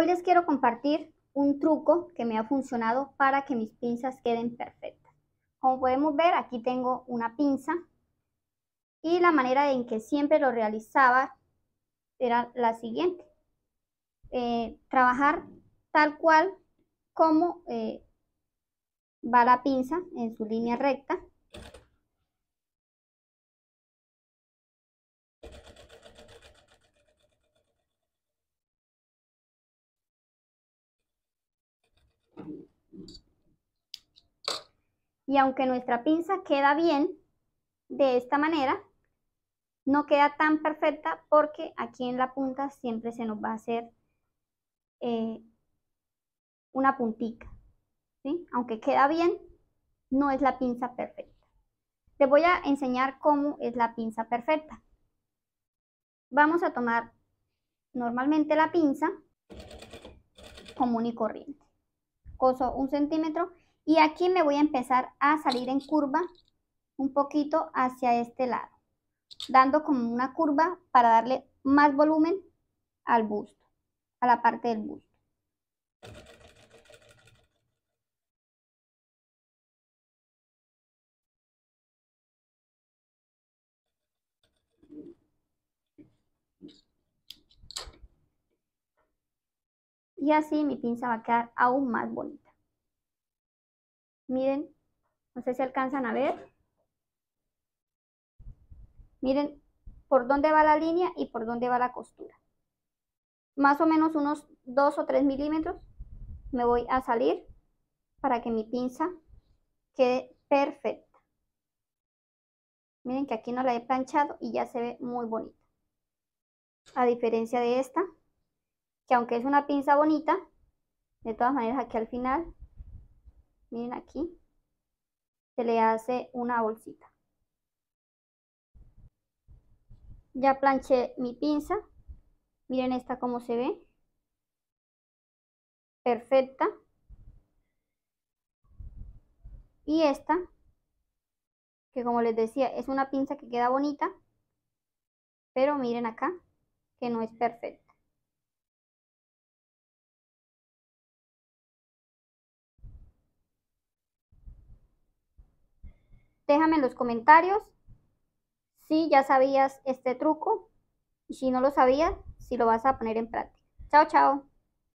Hoy les quiero compartir un truco que me ha funcionado para que mis pinzas queden perfectas. Como podemos ver, aquí tengo una pinza y la manera en que siempre lo realizaba era la siguiente. Eh, trabajar tal cual como eh, va la pinza en su línea recta Y aunque nuestra pinza queda bien de esta manera, no queda tan perfecta porque aquí en la punta siempre se nos va a hacer eh, una puntica. ¿sí? Aunque queda bien, no es la pinza perfecta. Les voy a enseñar cómo es la pinza perfecta. Vamos a tomar normalmente la pinza común y corriente coso un centímetro y aquí me voy a empezar a salir en curva un poquito hacia este lado, dando como una curva para darle más volumen al busto, a la parte del busto. así mi pinza va a quedar aún más bonita. Miren, no sé si alcanzan a ver. Miren por dónde va la línea y por dónde va la costura. Más o menos unos 2 o 3 milímetros me voy a salir para que mi pinza quede perfecta. Miren que aquí no la he planchado y ya se ve muy bonita. A diferencia de esta, que aunque es una pinza bonita, de todas maneras aquí al final, miren aquí, se le hace una bolsita. Ya planché mi pinza. Miren esta cómo se ve. Perfecta. Y esta, que como les decía, es una pinza que queda bonita. Pero miren acá, que no es perfecta. Déjame en los comentarios si ya sabías este truco y si no lo sabías, si lo vas a poner en práctica. Chao, chao.